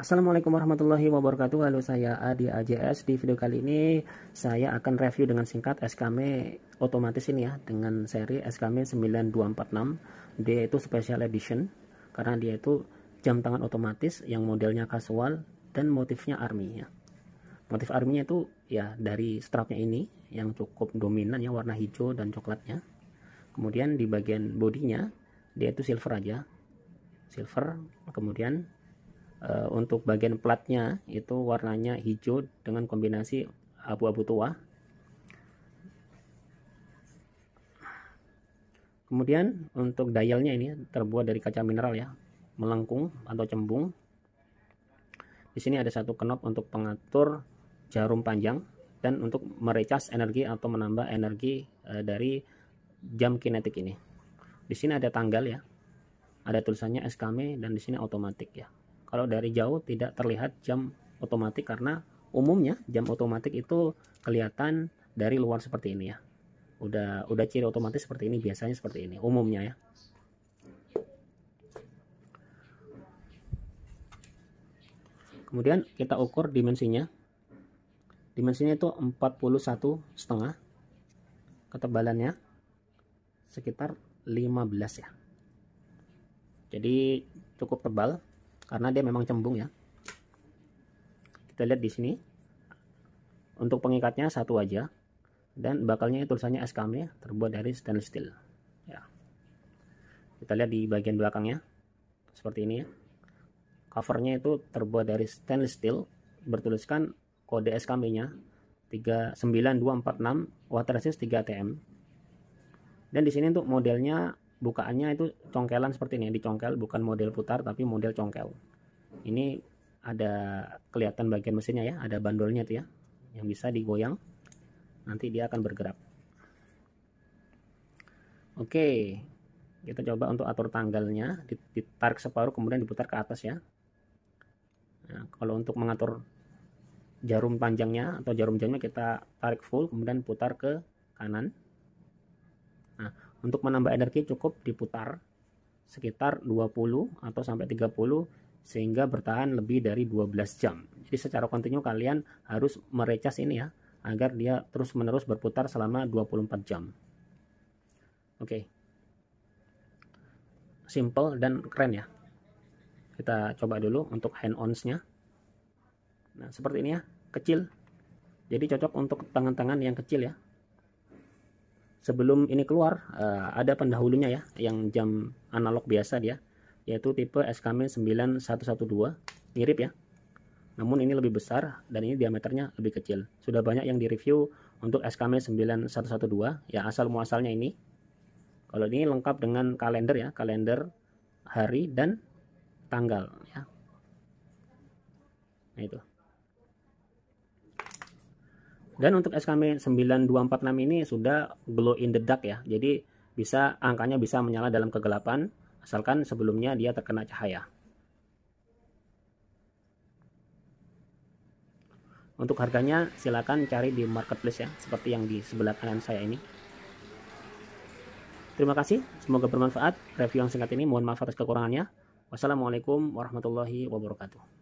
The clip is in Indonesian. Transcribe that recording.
Assalamualaikum warahmatullahi wabarakatuh Halo saya Adi AJS Di video kali ini saya akan review dengan singkat SKM otomatis ini ya Dengan seri SKM 9246 Dia itu special edition Karena dia itu jam tangan otomatis Yang modelnya casual dan motifnya army ya Motif arminya itu ya dari strapnya ini Yang cukup dominan ya warna hijau dan coklatnya Kemudian di bagian bodinya Dia itu silver aja Silver kemudian Eh, untuk bagian platnya itu warnanya hijau dengan kombinasi abu-abu tua kemudian untuk dialnya ini terbuat dari kaca mineral ya melengkung atau cembung di sini ada satu knob untuk pengatur jarum panjang dan untuk merecas energi atau menambah energi eh, dari jam kinetik ini di sini ada tanggal ya ada tulisannya SKM e dan di sini otomatik ya kalau dari jauh tidak terlihat jam otomatis karena umumnya jam otomatis itu kelihatan dari luar seperti ini ya. Udah udah ciri otomatis seperti ini biasanya seperti ini umumnya ya. Kemudian kita ukur dimensinya. Dimensinya itu 41 setengah. Ketebalannya sekitar 15 ya. Jadi cukup tebal karena dia memang cembung ya kita lihat di sini untuk pengikatnya satu aja dan bakalnya tulisannya SKM ya, terbuat dari stainless steel ya kita lihat di bagian belakangnya seperti ini ya covernya itu terbuat dari stainless steel bertuliskan kode SKM nya 39246 water resist 3 tm dan di sini untuk modelnya bukaannya itu congkelan seperti ini dicongkel bukan model putar tapi model congkel ini ada kelihatan bagian mesinnya ya ada bandolnya itu ya yang bisa digoyang nanti dia akan bergerak oke kita coba untuk atur tanggalnya ditarik separuh kemudian diputar ke atas ya nah, kalau untuk mengatur jarum panjangnya atau jarum jamnya kita tarik full kemudian putar ke kanan untuk menambah energi cukup diputar sekitar 20 atau sampai 30 sehingga bertahan lebih dari 12 jam. Jadi secara kontinu kalian harus merecas ini ya agar dia terus-menerus berputar selama 24 jam. Oke. Okay. Simple dan keren ya. Kita coba dulu untuk hand ons-nya. Nah, seperti ini ya, kecil. Jadi cocok untuk tangan-tangan yang kecil ya, sebelum ini keluar uh, ada pendahulunya ya yang jam analog biasa dia yaitu tipe SKM 9112 mirip ya namun ini lebih besar dan ini diameternya lebih kecil sudah banyak yang direview untuk SKM 9112 ya asal muasalnya ini kalau ini lengkap dengan kalender ya kalender hari dan tanggal ya nah itu dan untuk SKM 9246 ini sudah glow in the dark ya. Jadi bisa angkanya bisa menyala dalam kegelapan asalkan sebelumnya dia terkena cahaya. Untuk harganya silakan cari di marketplace ya, seperti yang di sebelah kanan saya ini. Terima kasih, semoga bermanfaat. Review yang singkat ini mohon maaf atas kekurangannya. Wassalamualaikum warahmatullahi wabarakatuh.